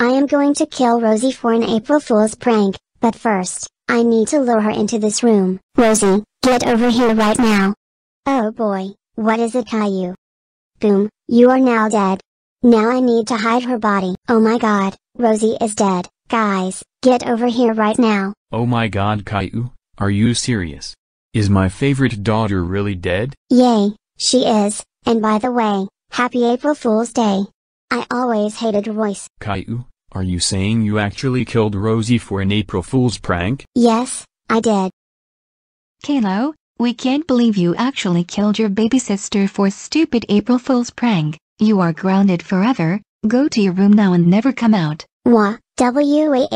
I am going to kill Rosie for an April Fool's prank, but first, I need to lure her into this room. Rosie, get over here right now. Oh boy, what is it Caillou? Boom, you are now dead. Now I need to hide her body. Oh my god, Rosie is dead. Guys, get over here right now. Oh my god Caillou, are you serious? Is my favorite daughter really dead? Yay, she is, and by the way, happy April Fool's Day. I always hated Royce. Caillou, are you saying you actually killed Rosie for an April Fool's prank? Yes, I did. Kalo, we can't believe you actually killed your baby sister for stupid April Fool's prank. You are grounded forever. Go to your room now and never come out. Wah, W-A-A-A-A-A-A-A-A-A-A.